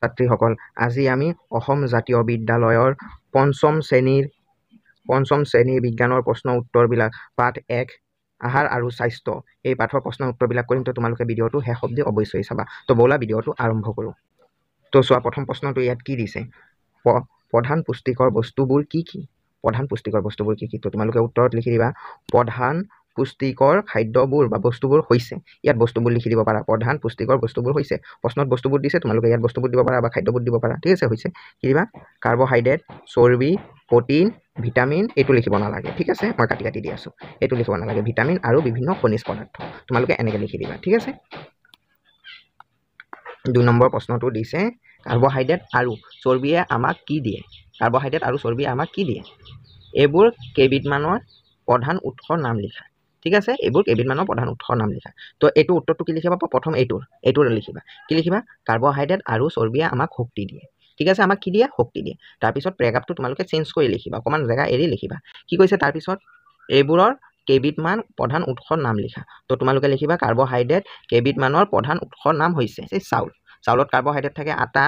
ছাত্ৰীসকল আজি আমি অসম জাতীয় বিদ্যালয়ৰ পঞ্চম শ্ৰেণীৰ পঞ্চম শ্ৰেণীৰ বিজ্ঞানৰ প্ৰশ্ন উত্তৰবিলাক পাঠ এক আহাৰ আৰু স্বাস্থ্য এই পাঠৰ প্ৰশ্ন উত্তৰবিলাক কৰিম তো তোমালোকে ভিডিঅ'টো শেষ অব্দি অৱশ্যেই চাবা তো ব'লা ভিডিঅ'টো আৰম্ভ কৰোঁ তো চোৱা প্ৰথম প্ৰশ্নটো ইয়াত কি দিছে প প্ৰধান পুষ্টিকৰ বস্তুবোৰ কি কি প্ৰধান পুষ্টিকৰ বস্তুবোৰ কি কি তো তোমালোকে উত্তৰত লিখি দিবা প্ৰধান পুষ্টিকৰ খাদ্যবোৰ বা বস্তুবোৰ হৈছে ইয়াত বস্তুবোৰ লিখি দিব পাৰা প্ৰধান পুষ্টিকৰ বস্তুবোৰ হৈছে প্ৰশ্নত বস্তুবোৰ দিছে তোমালোকে ইয়াত বস্তুবোৰ দিব পাৰা বা খাদ্যবোৰ দিব পাৰা ঠিক আছে হৈছে কিবা কাৰ্বহাইড্ৰেট চৰ্বি প্ৰটিন ভিটামিন এইটো লিখিব নালাগে ঠিক আছে মই কাটি কাটি দি আছোঁ এইটো লিখিব নালাগে ভিটামিন আৰু বিভিন্ন খনিজ পদাৰ্থ তোমালোকে এনেকৈ লিখি দিবা ঠিক আছে দুই নম্বৰ প্ৰশ্নটো দিছে কাৰ্বহাইড্ৰেট আৰু চৰ্বিয়ে আমাক কি দিয়ে কাৰ্বহাইড্ৰেট আৰু চৰ্বিয়ে আমাক কি দিয়ে এইবোৰ কেইবিধমানৰ প্ৰধান উৎসৰ নাম লিখা ঠিক আছে এইবোৰ কেইবিধমানৰ প্ৰধান উৎসৰ নাম লিখা তো এইটো উত্তৰটো কি লিখিব প্ৰথম এইটোৰ এইটোৰ লিখিবা কি লিখিবা কাৰ্বহাইড্ৰেট আৰু চৰ্বিয়ে আমাক শক্তি দিয়ে ঠিক আছে আমাক কি দিয়ে শক্তি দিয়ে তাৰপিছত প্ৰেগাপটো তোমালোকে চেঞ্জ কৰি লিখিবা অকণমান জেগা এৰি লিখিবা কি কৈছে তাৰপিছত এইবোৰৰ কেইবিধমান প্ৰধান উৎসৰ নাম লিখা তো তোমালোকে লিখিবা কাৰ্বহাইড্ৰেট কেইবিধমানৰ প্ৰধান উৎসৰ নাম হৈছে চাউল চাউলত কাৰ্বহাইড্ৰেট থাকে আটা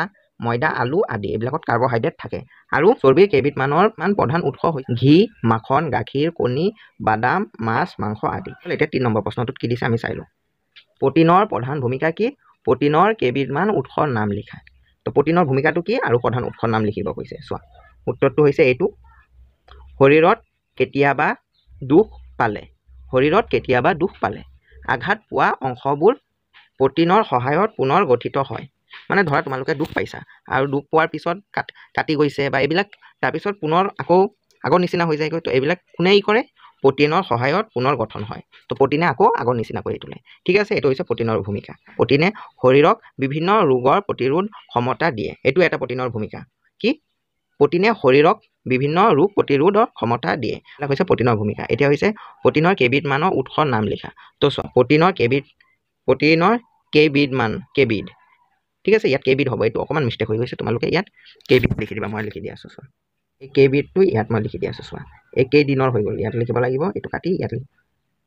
ময়দা আলু আদি এইবিলাকত কাৰ্বহাইড্ৰেট থাকে আৰু চৰ্বিৰ কেইবিধমানৰ মান প্ৰধান উৎস হৈছে ঘি মাখন গাখীৰ কণী বাদাম মাছ মাংস আদি এতিয়া তিনি নম্বৰ প্ৰশ্নটোত কি দিছে আমি চাই লওঁ প্ৰটিনৰ প্ৰধান ভূমিকা কি প্ৰটিনৰ কেইবিধমান উৎসৰ নাম লিখা তো প্ৰটিনৰ ভূমিকাটো কি আৰু প্ৰধান উৎসৰ নাম লিখিব কৈছে চোৱা উত্তৰটো হৈছে এইটো শৰীৰত কেতিয়াবা দুখ পালে শৰীৰত কেতিয়াবা দুখ পালে আঘাত পোৱা অংশবোৰ প্ৰটিনৰ সহায়ত পুনৰ গঠিত হয় মানে ধৰা তোমালোকে দুখ পাইছা আৰু দুখ পোৱাৰ পিছত কাটি গৈছে বা এইবিলাক তাৰপিছত পুনৰ আকৌ আগৰ নিচিনা হৈ যায়গৈ তো এইবিলাক কোনে ই কৰে প্ৰটিনৰ সহায়ত পুনৰ গঠন হয় তো প্ৰটিনে আকৌ আগৰ নিচিনা কৰি তোলে ঠিক আছে এইটো হৈছে প্ৰটিনৰ ভূমিকা প্ৰটিনে শৰীৰক বিভিন্ন ৰোগৰ প্ৰতিৰোধ ক্ষমতা দিয়ে এইটো এটা প্ৰটিনৰ ভূমিকা কি প্ৰটিনে শৰীৰক বিভিন্ন ৰোগ প্ৰতিৰোধৰ ক্ষমতা দিয়ে এইবিলাক হৈছে প্ৰটিনৰ ভূমিকা এতিয়া হৈছে প্ৰটিনৰ কেইবিধমানৰ উৎসৰ নাম লিখা তো চোৱা প্ৰটিনৰ কেইবিধ প্ৰটিনৰ কেইবিধমান কেইবিধ ঠিক আছে ইয়াত কেইবিধ হ'ব এইটো অকণমান মিষ্টেক হৈ গৈছে তোমালোকে ইয়াত কেইবিধ লিখি দিবা মই লিখি দি আছোঁ চোৱা এই কেইবিধটো ইয়াত মই লিখি দি আছোঁ চোৱা এই কেইদিনৰ হৈ গ'ল ইয়াত লিখিব লাগিব এইটো কাটি ইয়াত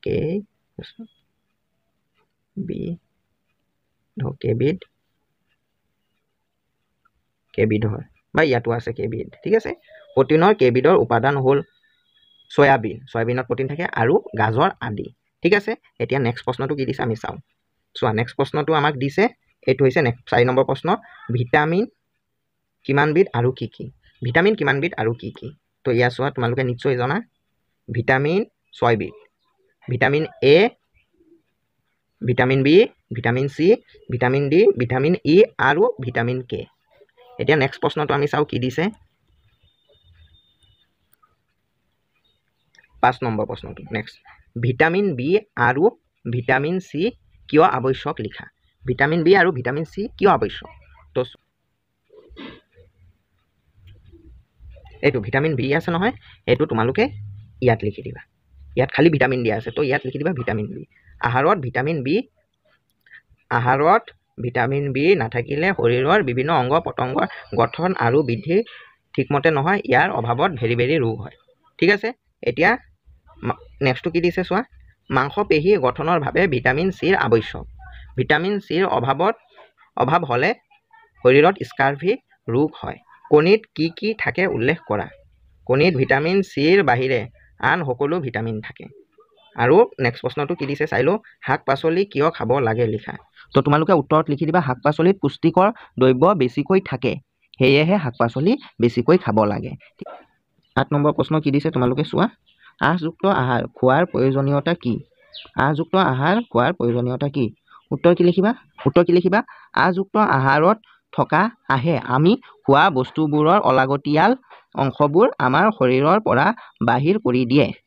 কে বি কেবিট হয় বা ইয়াতো আছে কেবিড ঠিক আছে প্ৰটিনৰ কেবিডৰ উপাদান হ'ল চয়াবিন চয়াবিনত প্ৰটিন থাকে আৰু গাজৰ আদি ঠিক আছে এতিয়া নেক্সট প্ৰশ্নটো কি দিছে আমি চাওঁ চোৱা নেক্সট প্ৰশ্নটো আমাক দিছে এইটো হৈছে নেক্সট চাৰি নম্বৰ প্ৰশ্ন ভিটামিন কিমানবিধ আৰু কি কি ভিটামিন কিমানবিধ আৰু কি কি তো ইয়াৰ চোৱা তোমালোকে নিশ্চয় জনা ভিটামিন ছয়বিধ vitamin A vitamin B vitamin C vitamin D vitamin E e আৰু ভিটামিন কে এতিয়া নেক্সট প্ৰশ্নটো আমি চাওঁ কি দিছে পাঁচ নম্বৰ প্ৰশ্নটো নেক্সট ভিটামিন বি আৰু ভিটামিন চি কিয় আৱশ্যক লিখা ভিটামিন বি আৰু ভিটামিন চি কিয় আৱশ্যক তো এইটো ভিটামিন বি আছে নহয় এইটো তোমালোকে ইয়াত লিখি দিবা ইয়াত খালী ভিটামিন দিয়া আছে তো ইয়াত লিখি দিবা ভিটামিন বি আহাৰত ভিটামিন বি আহাৰত ভিটামিন বি নাথাকিলে শৰীৰৰ বিভিন্ন অংগ পতংগৰ গঠন আৰু বৃদ্ধি ঠিকমতে নহয় ইয়াৰ অভাৱত ভেৰি ভেৰি ৰোগ হয় ঠিক আছে এতিয়া নেক্সটটো কি দিছে চোৱা মাংসপেশী গঠনৰ বাবে ভিটামিন চিৰ আৱশ্যক ভিটামিন চিৰ অভাৱত অভাৱ হ'লে শৰীৰত স্কাৰ্ভি ৰোগ হয় কণীত কি কি থাকে উল্লেখ কৰা কণীত ভিটামিন চিৰ বাহিৰে আন সকলো ভিটামিন থাকে আৰু নেক্সট প্ৰশ্নটো কি দিছে চাই লওঁ শাক পাচলি কিয় খাব লাগে লিখা তো তোমালোকে উত্তৰত লিখি দিবা শাক পাচলিত পুষ্টিকৰ দ্ৰব্য বেছিকৈ থাকে সেয়েহে শাক পাচলি বেছিকৈ খাব লাগে আঠ নম্বৰ প্ৰশ্ন কি দিছে তোমালোকে চোৱা আঁহযুক্ত আহাৰ খোৱাৰ প্ৰয়োজনীয়তা কি আঁহযুক্ত আহাৰ খোৱাৰ প্ৰয়োজনীয়তা কি উত্তৰ কি লিখিবা উত্তৰ কি লিখিবা আযুক্ত আহাৰত থকা আহে আমি খোৱা বস্তুবোৰৰ অলাগতিয়াল অংশবোৰ আমাৰ শৰীৰৰ পৰা বাহিৰ কৰি দিয়ে